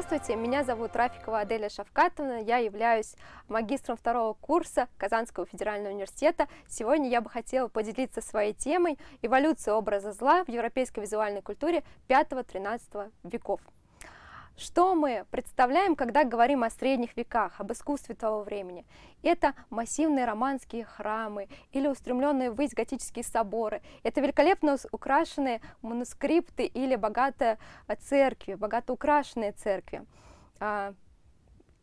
Здравствуйте, меня зовут Рафикова Аделя Шавкатовна, я являюсь магистром второго курса Казанского федерального университета. Сегодня я бы хотела поделиться своей темой «Эволюция образа зла в европейской визуальной культуре 5-13 веков». Что мы представляем, когда говорим о средних веках, об искусстве того времени? Это массивные романские храмы или устремленные ввысь готические соборы. Это великолепно украшенные манускрипты или богатые э, церкви, богато украшенные церкви. А,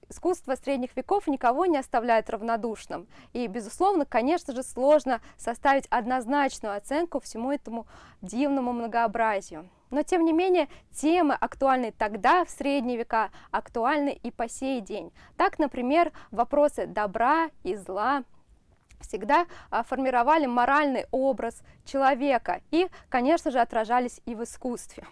искусство средних веков никого не оставляет равнодушным. И, безусловно, конечно же, сложно составить однозначную оценку всему этому дивному многообразию. Но, тем не менее, темы, актуальные тогда, в средние века, актуальны и по сей день. Так, например, вопросы добра и зла, всегда а, формировали моральный образ человека и, конечно же, отражались и в искусстве.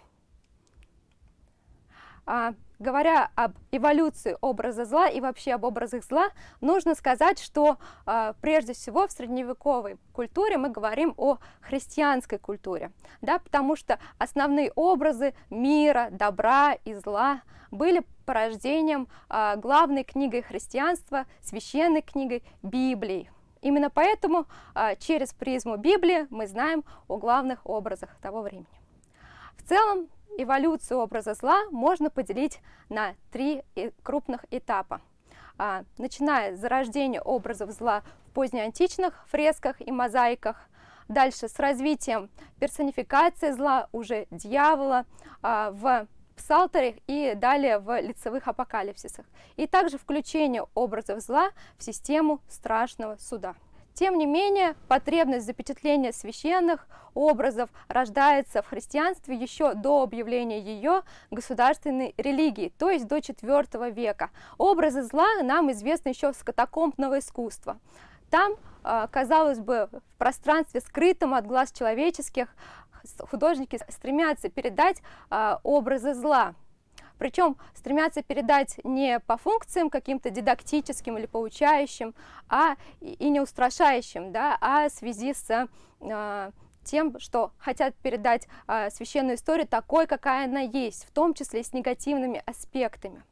А, говоря об эволюции образа зла и вообще об образах зла, нужно сказать, что э, прежде всего в средневековой культуре мы говорим о христианской культуре, да, потому что основные образы мира, добра и зла были порождением э, главной книгой христианства, священной книгой Библии. Именно поэтому э, через призму Библии мы знаем о главных образах того времени. В целом, Эволюцию образа зла можно поделить на три э, крупных этапа. А, начиная с зарождения образов зла в позднеантичных фресках и мозаиках, дальше с развитием персонификации зла уже дьявола а, в псалтерах и далее в лицевых апокалипсисах, и также включение образов зла в систему страшного суда. Тем не менее, потребность запечатления священных образов рождается в христианстве еще до объявления ее государственной религии, то есть до IV века. Образы зла нам известны еще с катакомбного искусства. Там, а, казалось бы, в пространстве, скрытом от глаз человеческих, художники стремятся передать а, образы зла – причем стремятся передать не по функциям каким-то дидактическим или поучающим, а и не устрашающим, да, а в связи с э, тем, что хотят передать э, священную историю такой, какая она есть, в том числе с негативными аспектами.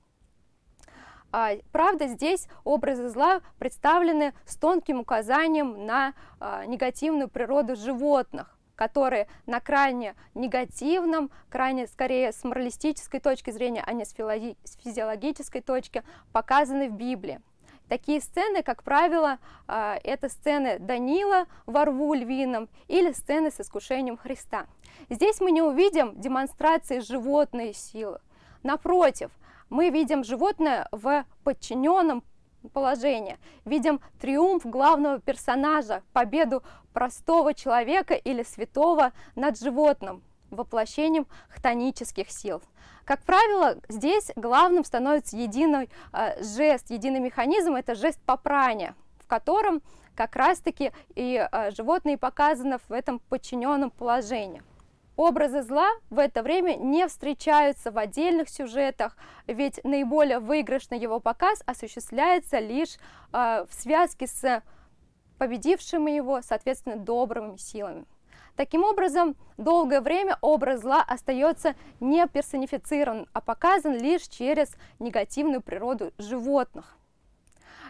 А, правда, здесь образы зла представлены с тонким указанием на а, негативную природу животных которые на крайне негативном, крайне скорее с моралистической точки зрения, а не с физиологической точки, показаны в Библии. Такие сцены, как правило, а, это сцены Данила во рву львином или сцены с искушением Христа. Здесь мы не увидим демонстрации животной силы. Напротив, мы видим животное в подчиненном положение. Видим триумф главного персонажа, победу простого человека или святого над животным, воплощением хтонических сил. Как правило, здесь главным становится единый э, жест, единый механизм, это жест попрания, в котором как раз-таки и э, животные показаны в этом подчиненном положении. Образы зла в это время не встречаются в отдельных сюжетах, ведь наиболее выигрышный его показ осуществляется лишь э, в связке с победившими его, соответственно, добрыми силами. Таким образом, долгое время образ зла остается не персонифицирован, а показан лишь через негативную природу животных.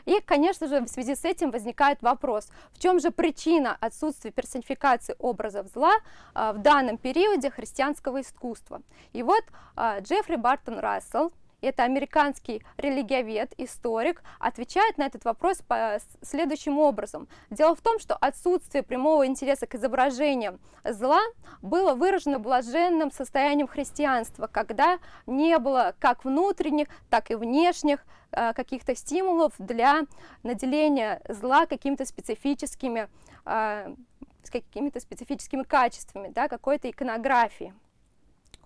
И, конечно же, в связи с этим возникает вопрос, в чем же причина отсутствия персонификации образов зла а, в данном периоде христианского искусства. И вот а, Джеффри Бартон Рассел, это американский религиовед, историк, отвечает на этот вопрос по следующим образом. Дело в том, что отсутствие прямого интереса к изображениям зла было выражено блаженным состоянием христианства, когда не было как внутренних, так и внешних э, каких-то стимулов для наделения зла какими-то специфическими, э, с какими-то специфическими качествами, да, какой-то иконографии.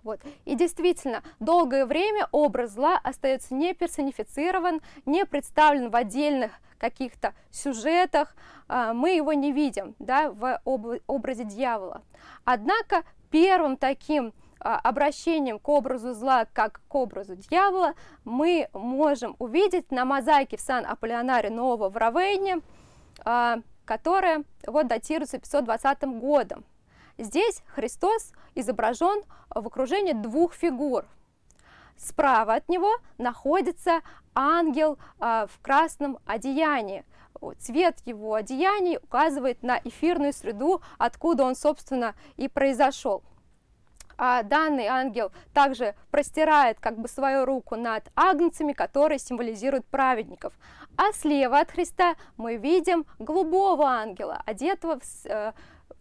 Вот. И действительно, долгое время образ зла остается не персонифицирован, не представлен в отдельных каких-то сюжетах, а, мы его не видим да, в образе дьявола. Однако первым таким а, обращением к образу зла как к образу дьявола мы можем увидеть на мозаике в Сан-Аполлинаре Нового в Равенне, а, которая вот датируется 520 годом. Здесь Христос изображен в окружении двух фигур. Справа от него находится ангел а, в красном одеянии. Цвет его одеяний указывает на эфирную среду, откуда он, собственно, и произошел. А данный ангел также простирает как бы свою руку над агнцами, которые символизируют праведников. А слева от Христа мы видим голубого ангела, одетого в э,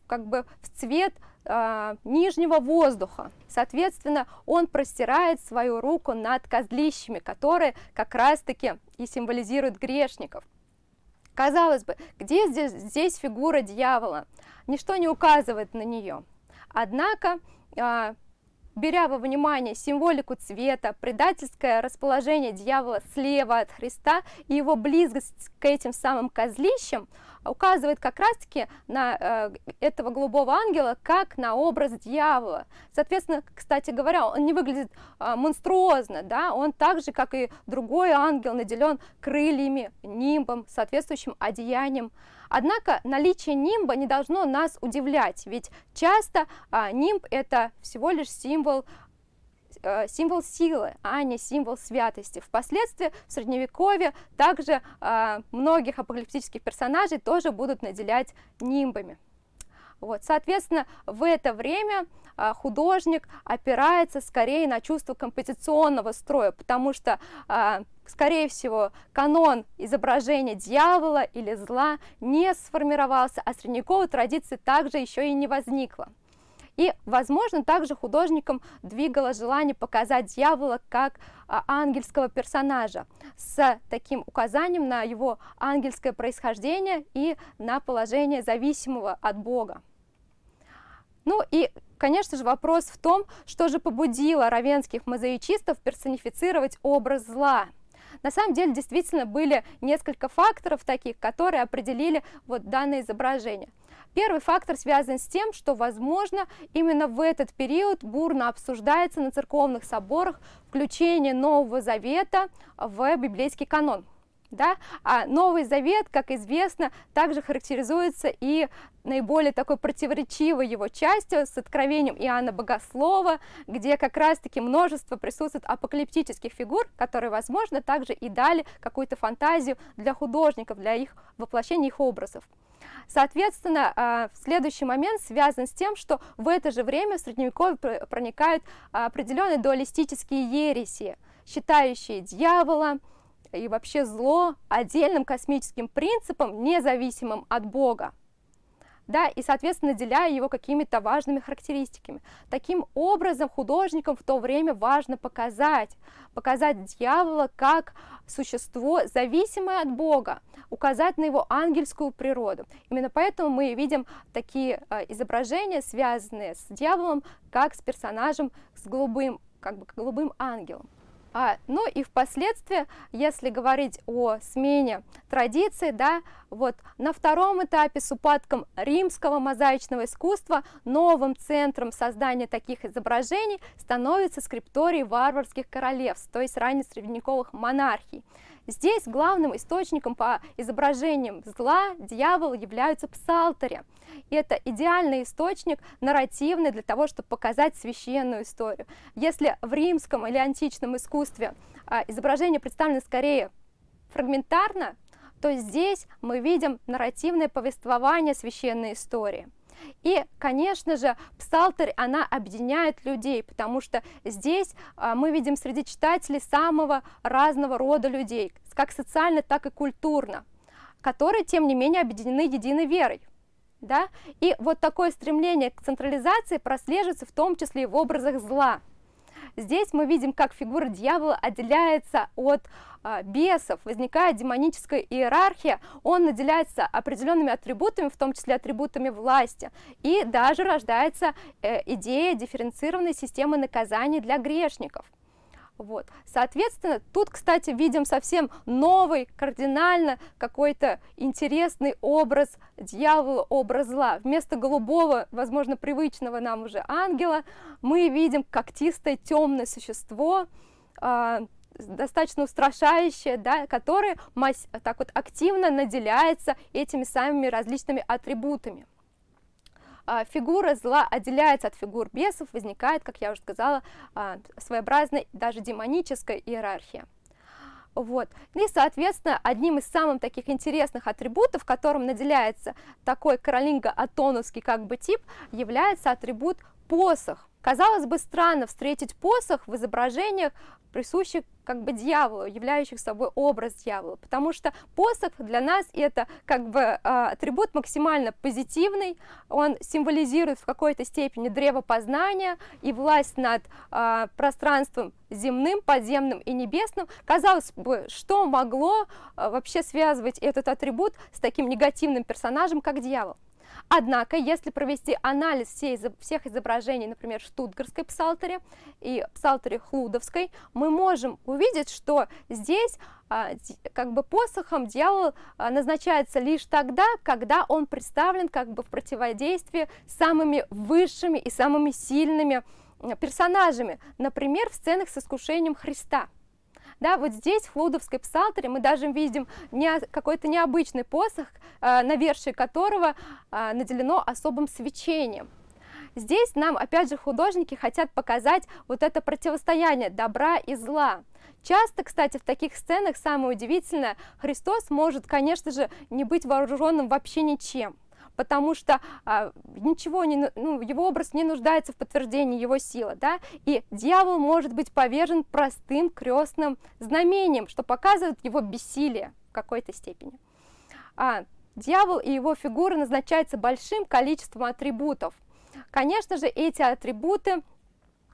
как бы в цвет а, нижнего воздуха. Соответственно, он простирает свою руку над козлищами, которые как раз-таки и символизируют грешников. Казалось бы, где здесь, здесь фигура дьявола? Ничто не указывает на нее. Однако, а, беря во внимание символику цвета, предательское расположение дьявола слева от Христа и его близость к этим самым козлищам, указывает как раз-таки на э, этого голубого ангела как на образ дьявола. Соответственно, кстати говоря, он не выглядит э, монструозно, да, он так же, как и другой ангел, наделен крыльями, нимбом, соответствующим одеянием. Однако наличие нимба не должно нас удивлять, ведь часто а, нимб это всего лишь символ э, символ силы, а не символ святости. Впоследствии в Средневековье также э, многих апокалиптических персонажей тоже будут наделять нимбами. Вот, соответственно, в это время а, художник опирается скорее на чувство композиционного строя, потому что, а, скорее всего, канон изображения дьявола или зла не сформировался, а средневековой традиции также еще и не возникло. И, возможно, также художникам двигало желание показать дьявола как а, ангельского персонажа с таким указанием на его ангельское происхождение и на положение зависимого от Бога. Ну и, конечно же, вопрос в том, что же побудило равенских мозаичистов персонифицировать образ зла. На самом деле действительно были несколько факторов таких, которые определили вот данное изображение. Первый фактор связан с тем, что, возможно, именно в этот период бурно обсуждается на церковных соборах включение Нового Завета в библейский канон. Да? А Новый Завет, как известно, также характеризуется и наиболее такой противоречивой его частью с откровением Иоанна Богослова, где как раз-таки множество присутствует апокалиптических фигур, которые, возможно, также и дали какую-то фантазию для художников, для их воплощения их образов. Соответственно, а, следующий момент связан с тем, что в это же время в Средневековье проникают определенные дуалистические ереси, считающие дьявола и вообще зло отдельным космическим принципом, независимым от Бога да, и, соответственно, деляя его какими-то важными характеристиками. Таким образом, художникам в то время важно показать, показать дьявола как существо, зависимое от Бога, указать на его ангельскую природу. Именно поэтому мы видим такие э, изображения, связанные с дьяволом, как с персонажем, с голубым, как бы голубым ангелом. А, ну и впоследствии, если говорить о смене традиции, да, вот. На втором этапе с упадком римского мозаичного искусства новым центром создания таких изображений становится скрипторий варварских королевств, то есть раннесредневековых монархий. Здесь главным источником по изображениям зла дьявол являются псалтери. И это идеальный источник, нарративный для того, чтобы показать священную историю. Если в римском или античном искусстве а, изображение изображения скорее фрагментарно, то здесь мы видим нарративное повествование священной истории. И, конечно же, псалтырь, она объединяет людей, потому что здесь а, мы видим среди читателей самого разного рода людей, как социально, так и культурно, которые, тем не менее, объединены единой верой. Да? И вот такое стремление к централизации прослеживается в том числе и в образах зла – Здесь мы видим, как фигура дьявола отделяется от а, бесов, возникает демоническая иерархия, он наделяется определенными атрибутами, в том числе атрибутами власти, и даже рождается э, идея дифференцированной системы наказаний для грешников. Вот. Соответственно, тут, кстати, видим совсем новый, кардинально какой-то интересный образ дьявола, образ зла. Вместо голубого, возможно, привычного нам уже ангела, мы видим когтистое темное существо, э, достаточно устрашающее, да, которое так вот активно наделяется этими самыми различными атрибутами. А, фигура зла отделяется от фигур бесов, возникает, как я уже сказала, а, своеобразная, даже демоническая иерархия. Вот. Ну и, соответственно, одним из самых таких интересных атрибутов, которым наделяется такой каролинго-атоновский как бы тип, является атрибут посох. Казалось бы, странно встретить посох в изображениях, присущих как бы дьяволу, являющих собой образ дьявола, потому что посох для нас это как бы а, атрибут максимально позитивный, он символизирует в какой-то степени древо познания и власть над а, пространством земным, подземным и небесным. Казалось бы, что могло а, вообще связывать этот атрибут с таким негативным персонажем, как дьявол? Однако, если провести анализ всей, всех изображений, например, Штутгарской псалтери и псалтери Хлудовской, мы можем увидеть, что здесь а, как бы посохом дьявол а, назначается лишь тогда, когда он представлен как бы в противодействии самыми высшими и самыми сильными персонажами, например, в сценах с искушением Христа – да, вот здесь, в Хлудовской псалтыре, мы даже видим не, какой-то необычный посох, э, навершие которого э, наделено особым свечением. Здесь нам, опять же, художники хотят показать вот это противостояние добра и зла. Часто, кстати, в таких сценах самое удивительное, Христос может, конечно же, не быть вооруженным вообще ничем потому что а, ничего не, ну, его образ не нуждается в подтверждении его силы, да, и дьявол может быть повержен простым крестным знамением, что показывает его бессилие в какой-то степени. А, дьявол и его фигура назначается большим количеством атрибутов. Конечно же, эти атрибуты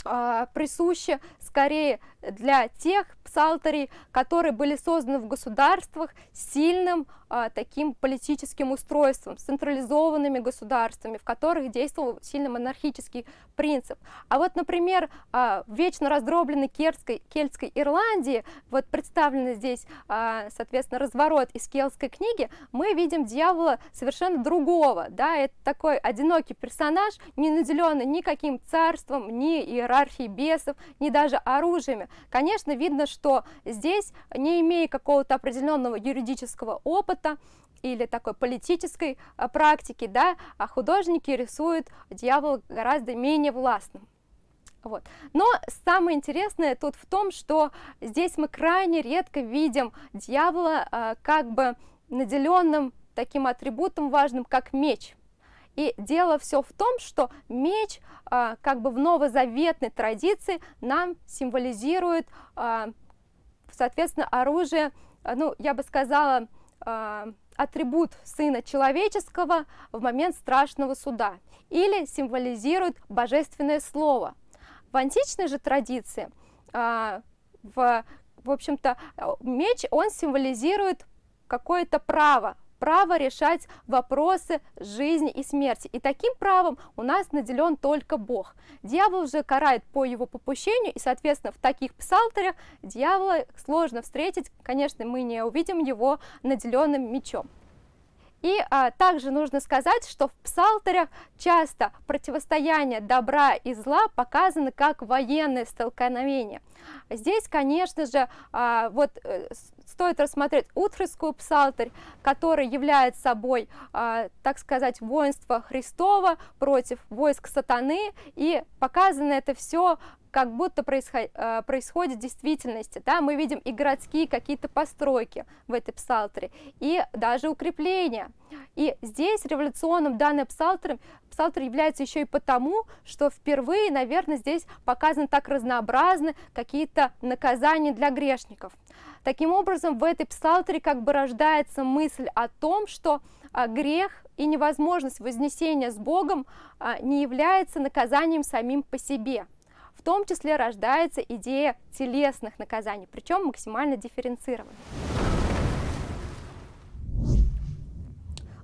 а, присущи скорее для тех псалтарей, которые были созданы в государствах сильным а, таким политическим устройством, централизованными государствами, в которых действовал сильно монархический принцип. А вот, например, а, в вечно раздробленной кельтской, кельтской Ирландии, вот представлен здесь, а, соответственно, разворот из кельтской книги, мы видим дьявола совершенно другого, да, это такой одинокий персонаж, не наделенный никаким царством, ни иерархией бесов, ни даже оружием. Конечно, видно, что здесь, не имея какого-то определенного юридического опыта, или такой политической а, практики, да, а художники рисуют дьявола гораздо менее властным. Вот. Но самое интересное тут в том, что здесь мы крайне редко видим дьявола э, как бы наделенным таким атрибутом важным, как меч. И дело все в том, что меч э, как бы в новозаветной традиции нам символизирует, э, соответственно, оружие, ну, я бы сказала, э, атрибут Сына Человеческого в момент страшного суда или символизирует божественное слово. В античной же традиции, в, в общем-то, меч, он символизирует какое-то право, право решать вопросы жизни и смерти. И таким правом у нас наделен только Бог. Дьявол же карает по его попущению, и, соответственно, в таких псалтерах дьявола сложно встретить. Конечно, мы не увидим его наделенным мечом. И а, также нужно сказать, что в псалтерах часто противостояние добра и зла показано как военное столкновение. Здесь, конечно же, а, вот э, стоит рассмотреть Утрехскую псалтырь, которая является собой, а, так сказать, воинство Христова против войск сатаны, и показано это все как будто а, происходит в действительности. Да? Мы видим и городские какие-то постройки в этой псалтре, и даже укрепления. И здесь революционным данным псалтр, псалтр является еще и потому, что впервые, наверное, здесь показаны так разнообразны какие-то наказания для грешников. Таким образом, в этой псалтре как бы рождается мысль о том, что а, грех и невозможность вознесения с Богом а, не является наказанием самим по себе. В том числе рождается идея телесных наказаний, причем максимально дифференцированных.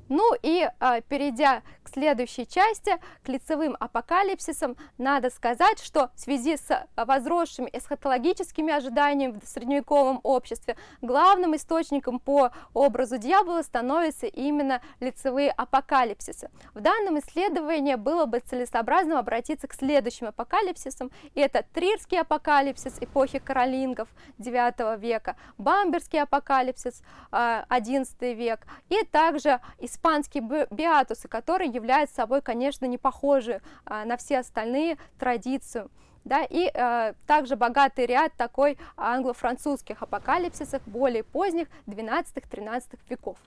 Ну и э, перейдя к следующей части, к лицевым апокалипсисам, надо сказать, что в связи с а, возросшими эсхатологическими ожиданиями в средневековом обществе, главным источником по образу дьявола становятся именно лицевые апокалипсисы. В данном исследовании было бы целесообразно обратиться к следующим апокалипсисам. Это Трирский апокалипсис эпохи каролингов IX века, Бамберский апокалипсис э, а, XI век и также из испанские биатусы, которые являются собой, конечно, не похожи а, на все остальные традицию. Да, и э, также богатый ряд такой англо-французских апокалипсисов более поздних 12-13 веков.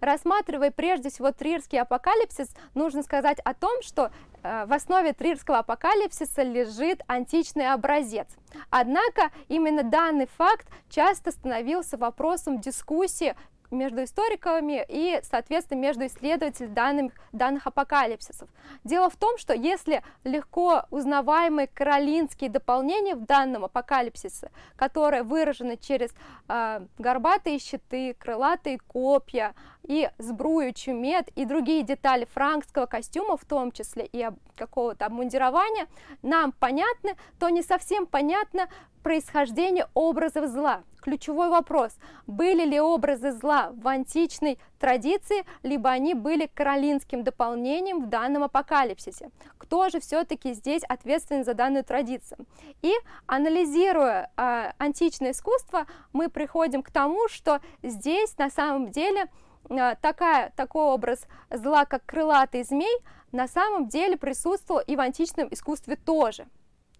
Рассматривая прежде всего трирский апокалипсис, нужно сказать о том, что э, в основе трирского апокалипсиса лежит античный образец. Однако именно данный факт часто становился вопросом дискуссии между историками и, соответственно, между исследователями данных, данных апокалипсисов. Дело в том, что если легко узнаваемые каролинские дополнения в данном апокалипсисе, которые выражены через э, горбатые щиты, крылатые копья, и сбрую, чумет, и другие детали франкского костюма, в том числе и какого-то обмундирования, нам понятны, то не совсем понятно происхождение образов зла. Ключевой вопрос, были ли образы зла в античной традиции, либо они были каролинским дополнением в данном апокалипсисе. Кто же все-таки здесь ответственен за данную традицию? И анализируя э, античное искусство, мы приходим к тому, что здесь на самом деле Э, такая, такой образ зла, как крылатый змей, на самом деле присутствовал и в античном искусстве тоже.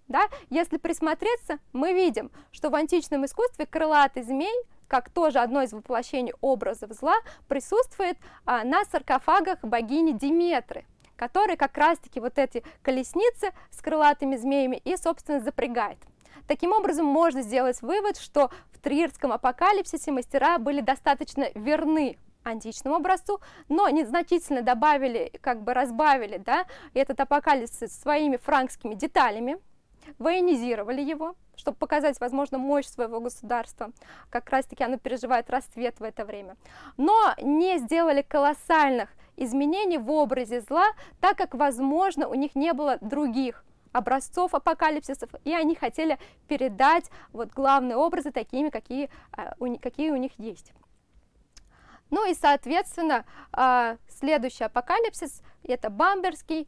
Да? Если присмотреться, мы видим, что в античном искусстве крылатый змей, как тоже одно из воплощений образов зла, присутствует а, на саркофагах богини Диметры, которая как раз-таки вот эти колесницы с крылатыми змеями и, собственно, запрягает. Таким образом, можно сделать вывод, что в триерском апокалипсисе мастера были достаточно верны античному образцу, но незначительно добавили, как бы разбавили да, этот апокалипсис своими франкскими деталями, военизировали его, чтобы показать, возможно, мощь своего государства. Как раз-таки оно переживает расцвет в это время. Но не сделали колоссальных изменений в образе зла, так как, возможно, у них не было других образцов апокалипсисов, и они хотели передать вот главные образы такими, какие, э, какие у них есть. Ну и, соответственно, а, следующий апокалипсис – это бамберский.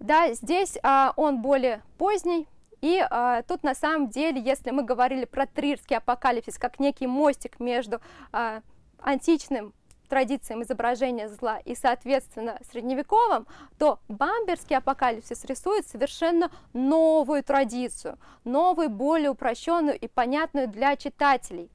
Да, здесь а, он более поздний, и э, тут на самом деле, если мы говорили про трирский апокалипсис как некий мостик между э, античным традициям изображения зла и, соответственно, средневековым, то бамберский апокалипсис рисует совершенно новую традицию, новую, более упрощенную и понятную для читателей.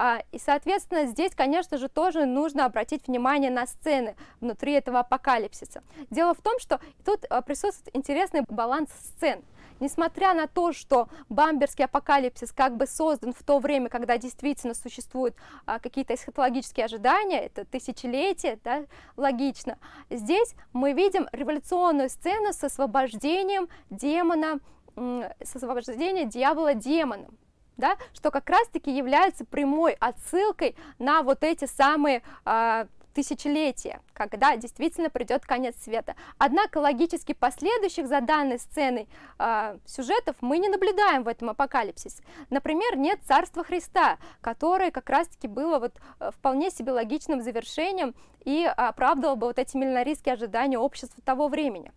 А, и, соответственно, здесь, конечно же, тоже нужно обратить внимание на сцены внутри этого апокалипсиса. Дело в том, что тут а, присутствует интересный баланс сцен несмотря на то, что бамберский апокалипсис как бы создан в то время, когда действительно существуют а, какие-то эсхатологические ожидания, это тысячелетие, да, логично, здесь мы видим революционную сцену с освобождением демона, с освобождением дьявола демоном да, что как раз-таки является прямой отсылкой на вот эти самые э, тысячелетия, когда действительно придет конец света. Однако логически последующих за данной сценой э, сюжетов мы не наблюдаем в этом апокалипсисе. Например, нет царства Христа, которое как раз-таки было вот э, вполне себе логичным завершением и оправдывало бы вот эти миллинарийские ожидания общества того времени.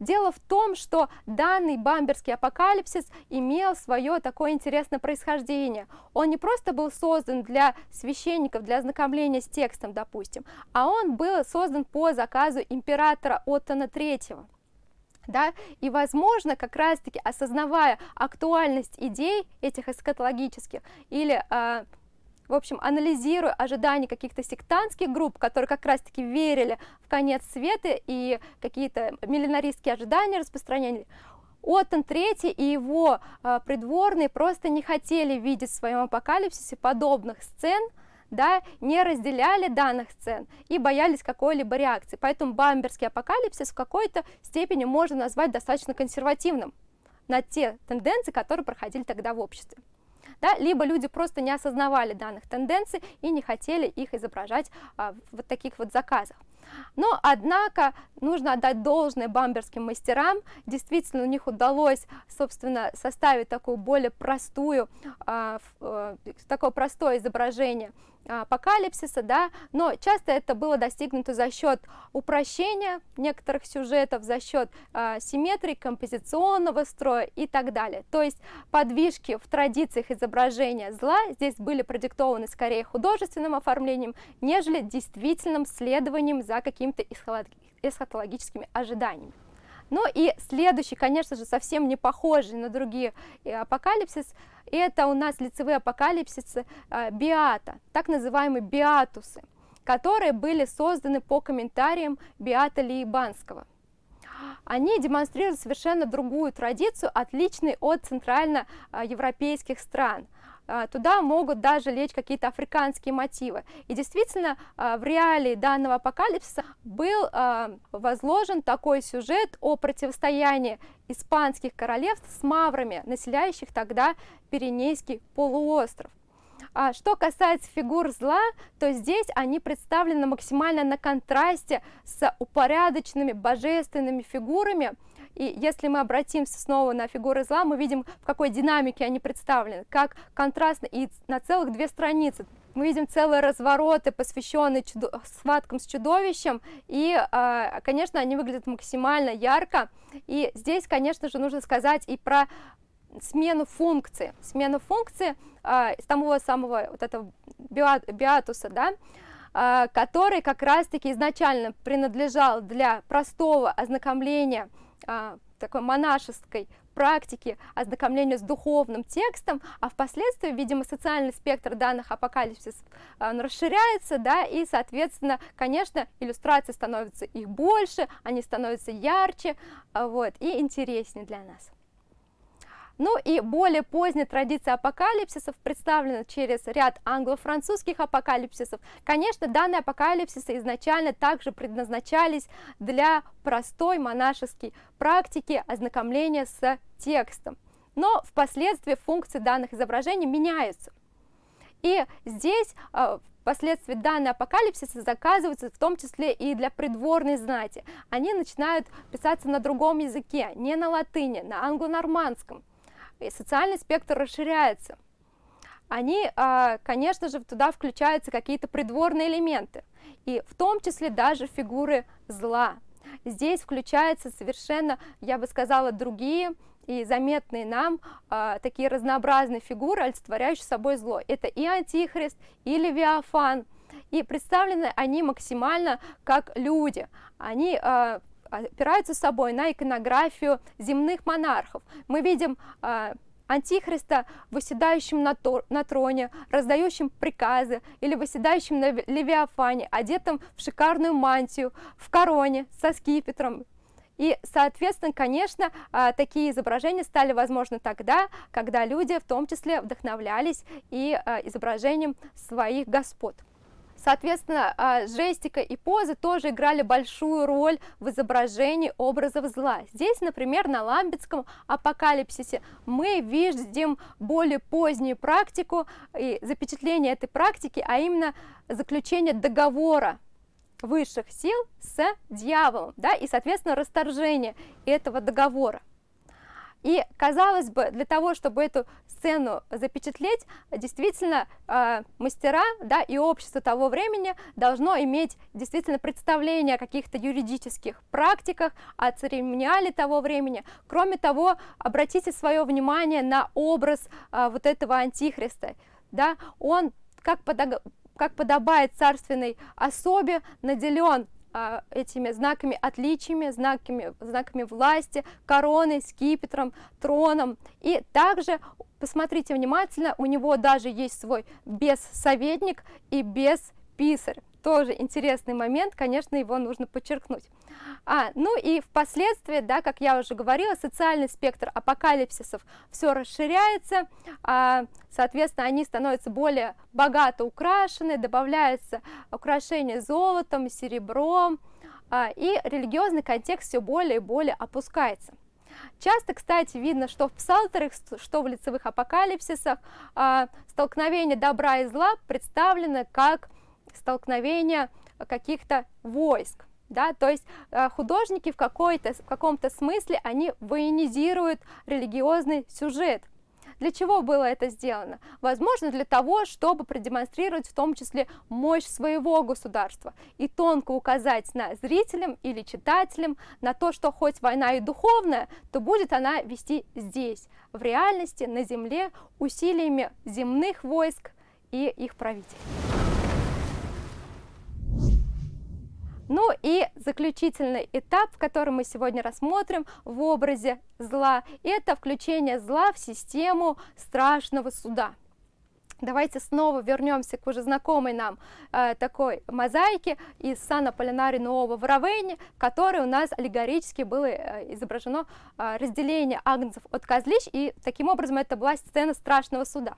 Дело в том, что данный бамберский апокалипсис имел свое такое интересное происхождение. Он не просто был создан для священников, для ознакомления с текстом, допустим, а он был создан по заказу императора Оттона III да, и, возможно, как раз-таки осознавая актуальность идей этих эскатологических или э, в общем, анализируя ожидания каких-то сектантских групп, которые как раз-таки верили в конец света и какие-то миллинаристские ожидания распространяли, Оттон III и его э, придворные просто не хотели видеть в своем апокалипсисе подобных сцен, да, не разделяли данных сцен и боялись какой-либо реакции. Поэтому бамберский апокалипсис в какой-то степени можно назвать достаточно консервативным на те тенденции, которые проходили тогда в обществе да, либо люди просто не осознавали данных тенденций и не хотели их изображать а, в вот таких вот заказах. Но, однако, нужно отдать должное бамберским мастерам. Действительно, у них удалось, собственно, составить такую более простую, а, а, такое простое изображение а, апокалипсиса, да, но часто это было достигнуто за счет упрощения некоторых сюжетов, за счет э, симметрии, композиционного строя и так далее. То есть подвижки в традициях изображения зла здесь были продиктованы скорее художественным оформлением, нежели действительным следованием за какими-то эсхатологическими ожиданиями. Ну и следующий, конечно же, совсем не похожий на другие э, апокалипсис, это у нас лицевые апокалипсисы э, биата, так называемые биатусы, которые были созданы по комментариям Биата Лейбанского. Они демонстрируют совершенно другую традицию, отличную от центральноевропейских стран – а, туда могут даже лечь какие-то африканские мотивы. И действительно, а, в реалии данного апокалипсиса был а, возложен такой сюжет о противостоянии испанских королевств с маврами, населяющих тогда Пиренейский полуостров. что касается фигур зла, то здесь они представлены максимально на контрасте с упорядоченными божественными фигурами – и если мы обратимся снова на фигуры зла, мы видим, в какой динамике они представлены, как контрастно, и на целых две страницы мы видим целые развороты, посвященные чудо- схваткам с чудовищем, и, э, конечно, они выглядят максимально ярко, и здесь, конечно же, нужно сказать и про смену функции, смену функции э, а, с того самого вот этого биатуса, да, э, который как раз-таки изначально принадлежал для простого ознакомления а, такой монашеской практики ознакомления с духовным текстом, а впоследствии, видимо, социальный спектр данных апокалипсис а, он расширяется, да, и, соответственно, конечно, иллюстрации становятся их больше, они становятся ярче, а, вот, и интереснее для нас. Ну и более поздняя традиция апокалипсисов представлена через ряд англо-французских апокалипсисов. Конечно, данные апокалипсисы изначально также предназначались для простой монашеской практики ознакомления с текстом. Но впоследствии функции данных изображений меняются. И здесь а, впоследствии данные апокалипсисы заказываются в том числе и для придворной знати. Они начинают писаться на другом языке, не на латыни, на англо-нормандском и социальный спектр расширяется. Они, а, конечно же, туда включаются какие-то придворные элементы, и в том числе даже фигуры зла. Здесь включаются совершенно, я бы сказала, другие и заметные нам э, такие разнообразные фигуры, олицетворяющие собой зло. Это и Антихрист, и Левиафан, и представлены они максимально как люди. Они а, опираются собой на иконографию земных монархов. Мы видим а, Антихриста, восседающим на, тор, на троне, раздающим приказы, или восседающим на Левиафане, одетым в шикарную мантию, в короне, со скипетром. И, соответственно, конечно, а, такие изображения стали возможны тогда, когда люди в том числе вдохновлялись и а, изображением своих господ. Соответственно, а, жестика и позы тоже играли большую роль в изображении образов зла. Здесь, например, на ламбетском апокалипсисе мы видим более позднюю практику и запечатление этой практики, а именно заключение договора высших сил с дьяволом, да, и, соответственно, расторжение этого договора. И, казалось бы, для того, чтобы эту сцену запечатлеть, действительно э, мастера да, и общество того времени должно иметь действительно представление о каких-то юридических практиках, о церемониале того времени. Кроме того, обратите свое внимание на образ э, вот этого антихриста. Да? Он как, подо, как подобает царственной особе, наделен а, этими знаками отличиями, знаками, знаками власти, короной, скипетром, троном. И также, посмотрите внимательно, у него даже есть свой бессоветник и без писарь. Тоже интересный момент, конечно, его нужно подчеркнуть. А, ну и впоследствии, да, как я уже говорила, социальный спектр апокалипсисов все расширяется, а, соответственно, они становятся более богато украшены, добавляются украшения золотом, серебром, а, и религиозный контекст все более и более опускается. Часто, кстати, видно, что в псалтерах, что в лицевых апокалипсисах э, столкновение добра и зла представлено как столкновения каких-то войск. Да, то есть э, художники в, какой-то, в каком-то смысле они военизируют религиозный сюжет. Для чего было это сделано? Возможно, для того, чтобы продемонстрировать в том числе мощь своего государства и тонко указать на зрителям или читателям на то, что хоть война и духовная, то будет она вести здесь, в реальности, на земле, усилиями земных войск и их правителей. Ну и заключительный этап, который мы сегодня рассмотрим в образе зла, это включение зла в систему страшного суда. Давайте снова вернемся к уже знакомой нам э, такой мозаике из Сана Полинари Нуова в Равене, которой у нас аллегорически было э, изображено э, разделение агнцев от козлищ, и таким образом это была сцена страшного суда.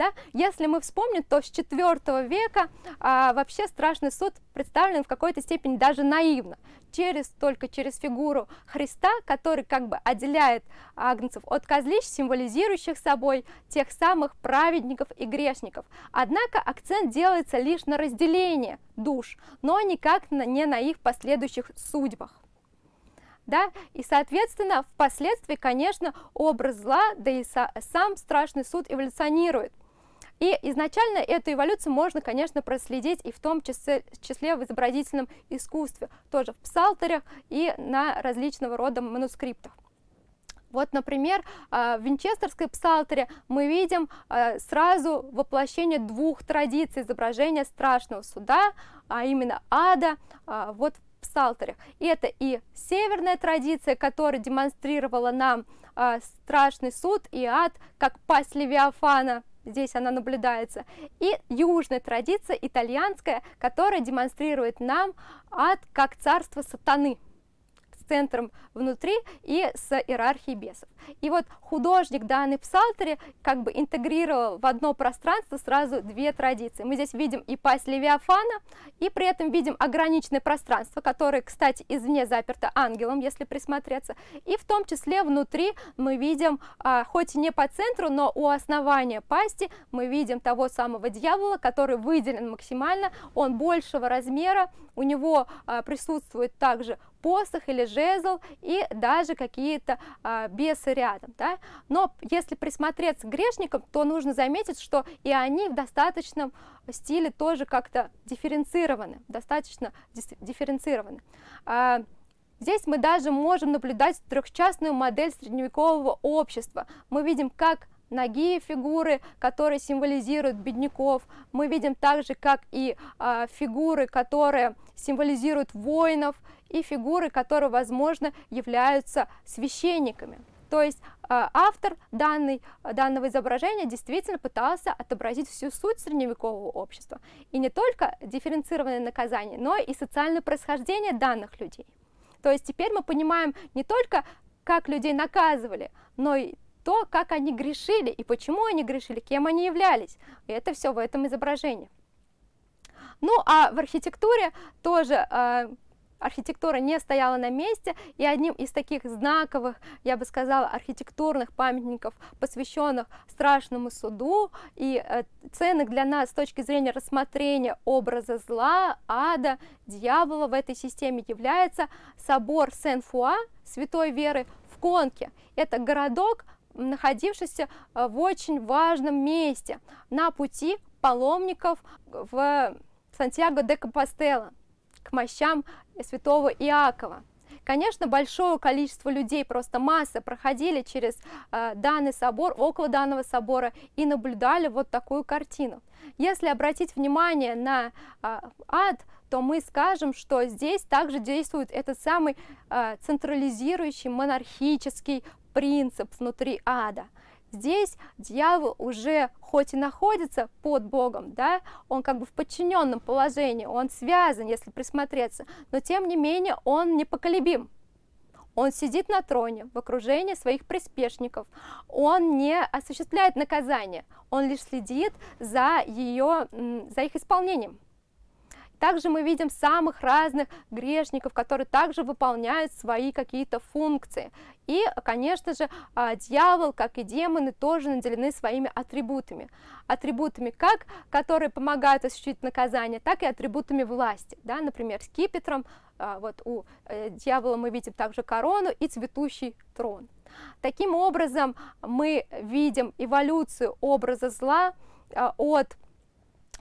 Да? Если мы вспомним, то с IV века а, вообще страшный суд представлен в какой-то степени даже наивно, через, только через фигуру Христа, который как бы отделяет а, агнцев от козлищ, символизирующих собой тех самых праведников и грешников. Однако акцент делается лишь на разделение душ, но никак на, не на их последующих судьбах да, и, соответственно, впоследствии, конечно, образ зла, да и сам страшный суд эволюционирует, и изначально эту эволюцию можно, конечно, проследить и в том числе, числе в изобразительном искусстве, тоже в псалтерях и на различного рода манускриптах. Вот, например, э, в винчестерской псалтере мы видим э, сразу воплощение двух традиций изображения страшного суда, а именно ада, э, вот в псалтере. И это и северная традиция, которая демонстрировала нам страшный суд и ад, как пасть Левиафана – здесь она наблюдается, и южная традиция итальянская, которая демонстрирует нам ад как царство сатаны – центром внутри и с иерархией бесов. И вот художник данный псалтери как бы интегрировал в одно пространство сразу две традиции. Мы здесь видим и пасть Левиафана, и при этом видим ограниченное пространство, которое, кстати, извне заперто ангелом, если присмотреться, и в том числе внутри мы видим, а, хоть и не по центру, но у основания пасти мы видим того самого дьявола, который выделен максимально, он большего размера, у него а, присутствует также посох или жезл и даже какие-то а, бесы рядом. Да? Но если присмотреться к грешникам, то нужно заметить, что и они в достаточном стиле тоже как-то дифференцированы, достаточно дифференцированы. А, Здесь мы даже можем наблюдать трехчастную модель средневекового общества. Мы видим, как ноги фигуры, которые символизируют бедняков. Мы видим также, как и э, фигуры, которые символизируют воинов, и фигуры, которые, возможно, являются священниками. То есть а, автор данной, данного изображения действительно пытался отобразить всю суть средневекового общества. И не только дифференцированное наказание, но и социальное происхождение данных людей. То есть теперь мы понимаем не только, как людей наказывали, но и то, как они грешили и почему они грешили, кем они являлись. И это все в этом изображении. Ну а в архитектуре тоже э, архитектура не стояла на месте, и одним из таких знаковых, я бы сказала, архитектурных памятников, посвященных страшному суду и э, ценных для нас с точки зрения рассмотрения образа зла, ада, дьявола в этой системе является собор Сен-Фуа Святой Веры в Конке. Это городок находившийся э, в очень важном месте на пути паломников в Сантьяго де Компостела к мощам святого Иакова. Конечно, большое количество людей, просто масса, проходили через э, данный собор, около данного собора и наблюдали вот такую картину. Если обратить внимание на э, ад, то мы скажем, что здесь также действует этот самый э, централизирующий монархический принцип внутри ада. Здесь дьявол уже хоть и находится под Богом, да, он как бы в подчиненном положении, он связан, если присмотреться, но тем не менее он непоколебим. Он сидит на троне в окружении своих приспешников. Он не осуществляет наказание, он лишь следит за, ее, за их исполнением. Также мы видим самых разных грешников, которые также выполняют свои какие-то функции. И, конечно же, а, дьявол, как и демоны, тоже наделены своими атрибутами. Атрибутами как, которые помогают осуществить наказание, так и атрибутами власти. Да? Например, с кипетром а, вот у э, дьявола мы видим также корону и цветущий трон. Таким образом, мы видим эволюцию образа зла а, от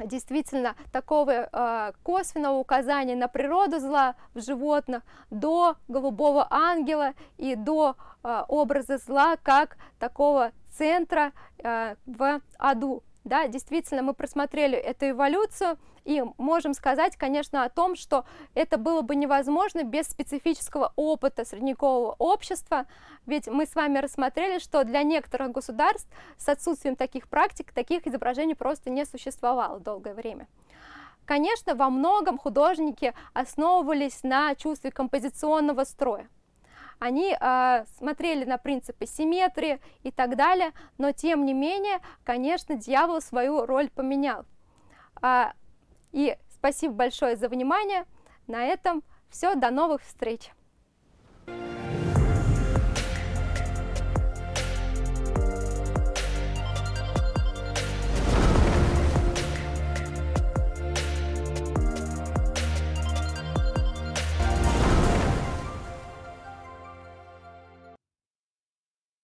действительно такого э, косвенного указания на природу зла в животных до голубого ангела и до э, образа зла как такого центра э, в аду. Да, действительно, мы просмотрели эту эволюцию и можем сказать, конечно, о том, что это было бы невозможно без специфического опыта средневекового общества, ведь мы с вами рассмотрели, что для некоторых государств с отсутствием таких практик таких изображений просто не существовало долгое время. Конечно, во многом художники основывались на чувстве композиционного строя. Они э, смотрели на принципы симметрии и так далее, но тем не менее, конечно, дьявол свою роль поменял. Э, и спасибо большое за внимание. На этом все. До новых встреч!